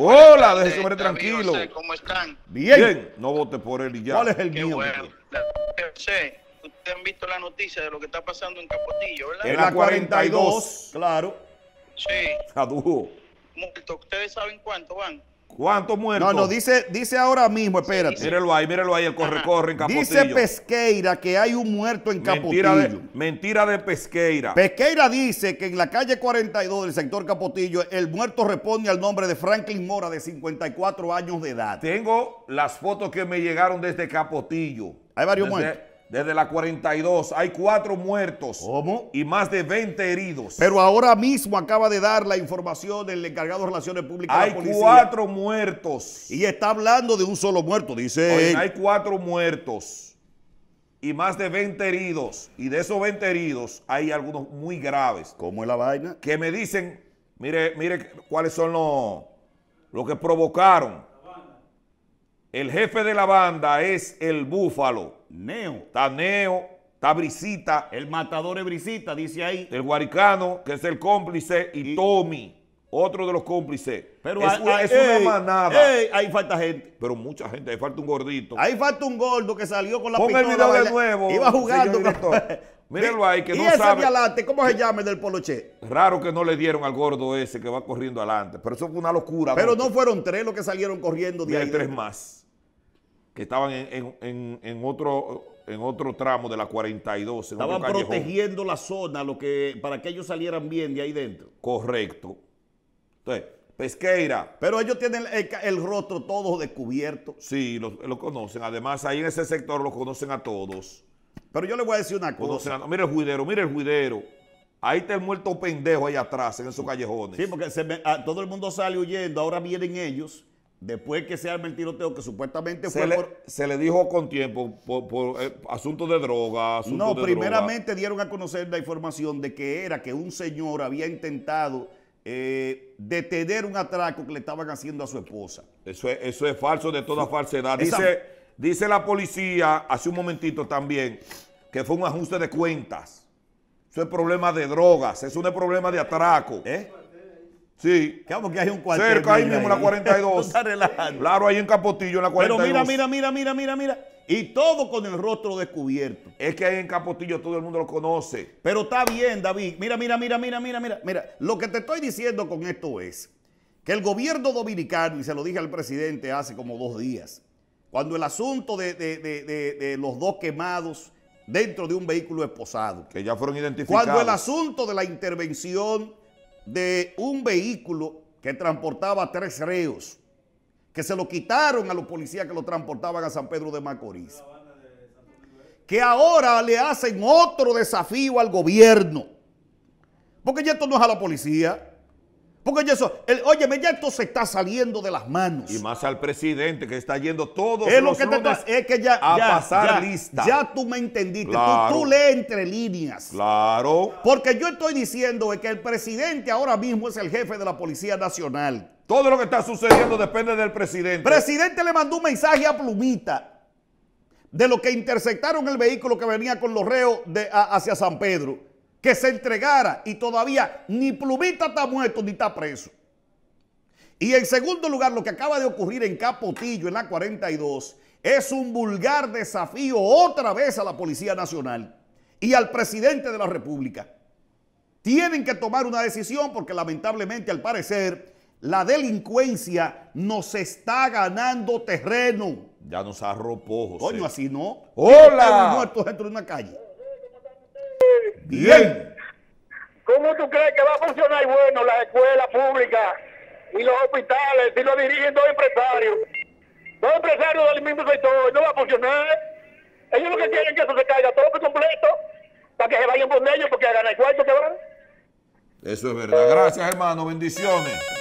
Hola, este, déjese ver este tranquilo. ¿Cómo están? Bien. No vote por él ya. ¿Cuál es el Qué Bueno. ustedes han visto la noticia de lo que está pasando en Capotillo, ¿verdad? En la 42, claro. Sí. ¿Ustedes saben cuánto van? ¿Cuántos muertos? No, no, dice, dice ahora mismo, espérate. Mírelo ahí, mírelo ahí, el corre-corre en Capotillo. Dice Pesqueira que hay un muerto en Capotillo. mentira de Pesqueira. Pesqueira dice que en la calle 42 del sector Capotillo, el muerto responde al nombre de Franklin Mora, de 54 años de edad. Tengo las fotos que me llegaron desde Capotillo. Hay varios muertos. Desde la 42 hay cuatro muertos ¿Cómo? y más de 20 heridos. Pero ahora mismo acaba de dar la información del encargado de Relaciones Públicas. Hay de la policía. cuatro muertos. Y está hablando de un solo muerto, dice. Oye, hay cuatro muertos y más de 20 heridos. Y de esos 20 heridos hay algunos muy graves. ¿Cómo es la vaina? Que me dicen, mire, mire cuáles son los, los que provocaron el jefe de la banda es el Búfalo. Neo. Está Neo, está Brisita. El matador es Brisita, dice ahí. El Guaricano, que es el cómplice, y, Tommy, otro de los cómplices. Pero es, no es ahí falta gente. Pero mucha gente, ahí falta un gordito. Ahí falta un gordo que salió con la Pon pistola. Pon el video de nuevo. Iba jugando. Mírenlo ahí, que ¿Y ese sabe. Adelante, ¿Cómo se llama del Poloche? Raro que no le dieron al gordo ese que va corriendo adelante. Pero eso fue una locura. Pero no, fueron tres los que salieron corriendo de y Hay tres más que estaban en, otro, en otro tramo de la 42. estaban protegiendo la zona lo que, para que ellos salieran bien de ahí dentro. Correcto. Entonces, Pesqueira. Pero ellos tienen el, rostro todo descubierto. Sí, lo, conocen. Además, ahí en ese sector lo conocen a todos. Pero yo le voy a decir una cosa. mire el juidero, mire el juidero. Ahí está el muerto pendejo ahí atrás, en esos callejones. Sí, porque ah, todo el mundo sale huyendo, ahora vienen ellos después que sea el tiroteo que supuestamente fue por... Se le dijo con tiempo por, asunto eh, asuntos de drogas No, primeramente dieron a conocer la información de que era que un señor había intentado eh, detener un atraco que le estaban haciendo a su esposa. Eso es, eso es falso de toda falsedad. Dice, dice la policía hace un momentito también que fue un ajuste de cuentas. Eso es problema de drogas, eso no es problema de atraco. ¿Eh? Sí. que hay un Cerca ahí mismo la 42. claro, ahí en Capotillo en la 42. Pero mira, mira, mira, mira, mira, mira. Y todo con el rostro descubierto. Es que ahí en Capotillo todo el mundo lo conoce. Pero está bien, David. Mira, mira, mira, mira, mira, mira. Mira, lo que te estoy diciendo con esto es que el gobierno dominicano, y se lo dije al presidente hace como dos días, cuando el asunto de, de los dos quemados dentro de un vehículo esposado. Que ya fueron identificados. Cuando el asunto de la intervención de un vehículo que transportaba tres reos, que se lo quitaron a los policías que lo transportaban a San Pedro de Macorís. Que ahora le hacen otro desafío al gobierno. Porque ya esto no es a la policía. Porque eso, el, óyeme, ya esto se está saliendo de las manos. Y más al presidente que está yendo todo. es lo que lunes es que ya, a ya, pasar lista. Ya tú me entendiste. Tú, lees entre líneas. Claro. Porque yo estoy diciendo que el presidente ahora mismo es el jefe de la Policía Nacional. Todo lo que está sucediendo depende del presidente. Presidente le mandó un mensaje a Plumita de lo que interceptaron el vehículo que venía con los reos hacia San Pedro que se entregara y todavía ni Plumita está muerto ni está preso. Y en segundo lugar, lo que acaba de ocurrir en Capotillo, en la 42, es un vulgar desafío otra vez a la Policía Nacional y al presidente de la República. Tienen que tomar una decisión porque lamentablemente, al parecer, la delincuencia nos está ganando terreno. Ya nos arropó, José. Coño, así no. ¡Hola! Muertos dentro de una calle bien. ¿Cómo tú crees que va a funcionar bueno las escuelas públicas y los hospitales si lo dirigen dos empresarios? Dos empresarios del mismo sector, no va a funcionar. Ellos lo que quieren es que eso se caiga todo por completo para que se vayan por ellos porque ganan el cuarto que van. Eso es verdad. Eh. Gracias, hermano. Bendiciones.